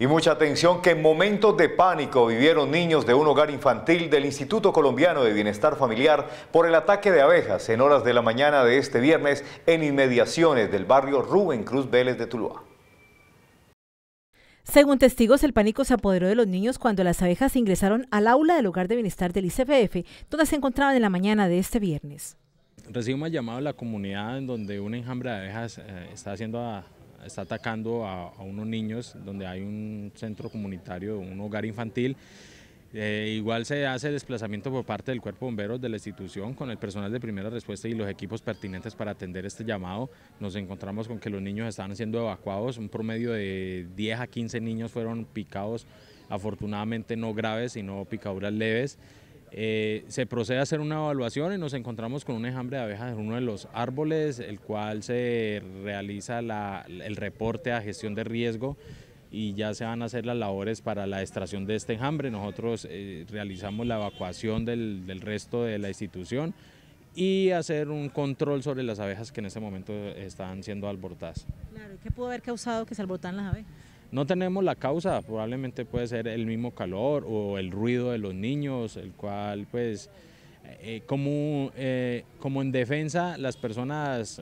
Y mucha atención que en momentos de pánico vivieron niños de un hogar infantil del Instituto Colombiano de Bienestar Familiar por el ataque de abejas en horas de la mañana de este viernes en inmediaciones del barrio Rubén Cruz Vélez de Tuluá. Según testigos, el pánico se apoderó de los niños cuando las abejas ingresaron al aula del hogar de bienestar del ICPF, donde se encontraban en la mañana de este viernes. Recibimos llamado a la comunidad en donde un enjambre de abejas eh, está haciendo a, está atacando a, unos niños donde hay un centro comunitario, un hogar infantil. Eh, igual se hace desplazamiento por parte del cuerpo de bomberos de la institución con el personal de primera respuesta y los equipos pertinentes para atender este llamado. Nos encontramos con que los niños estaban siendo evacuados, un promedio de 10 a 15 niños fueron picados, afortunadamente no graves, sino picaduras leves. Eh, se procede a hacer una evaluación y nos encontramos con un enjambre de abejas en uno de los árboles, el cual se realiza la, el reporte a gestión de riesgo y ya se van a hacer las labores para la extracción de este enjambre. Nosotros eh, realizamos la evacuación del, del, resto de la institución y hacer un control sobre las abejas que en este momento están siendo alborotadas. Claro, qué pudo haber causado que se alborotan las abejas? No tenemos la causa, probablemente puede ser el mismo calor o el ruido de los niños, el cual pues eh, eh, como, eh, como en defensa las personas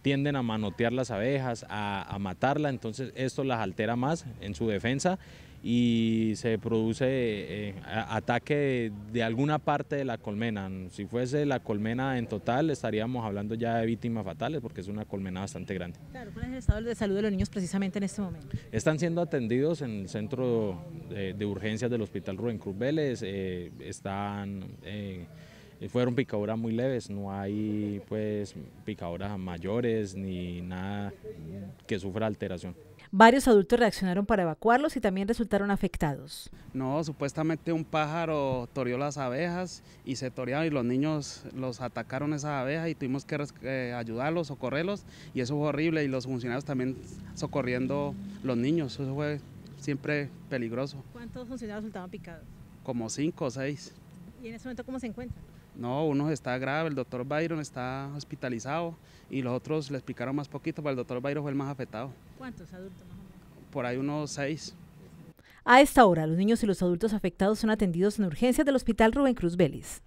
tienden a manotear las abejas, a, a matarla, entonces esto las altera más en su defensa y se produce eh, ataque de, alguna parte de la colmena. Si fuese la colmena en total, estaríamos hablando ya de víctimas fatales porque es una colmena bastante grande. ¿cuál es el estado de salud de los niños precisamente en este momento? Están siendo atendidos en el centro eh, de, urgencias del Hospital Rubén Cruz Vélez, eh, están fueron picaduras muy leves, no hay pues picaduras mayores ni nada que sufra alteración. Varios adultos reaccionaron para evacuarlos y también resultaron afectados. No, supuestamente un pájaro toreó las abejas y se torearon y los niños los atacaron esa abeja y tuvimos que eh, ayudarlos, socorrerlos y eso fue horrible y los funcionarios también socorriendo los niños, eso fue siempre peligroso. ¿Cuántos funcionarios resultaron picados? Como cinco o seis. ¿Y en ese momento cómo se encuentran? No, uno está grave, el doctor Byron está hospitalizado y los otros le explicaron más poquito, pero el doctor Byron fue el más afectado. ¿Cuántos adultos más Por ahí unos seis. A esta hora, los niños y los adultos afectados son atendidos en urgencias del Hospital Rubén Cruz Vélez.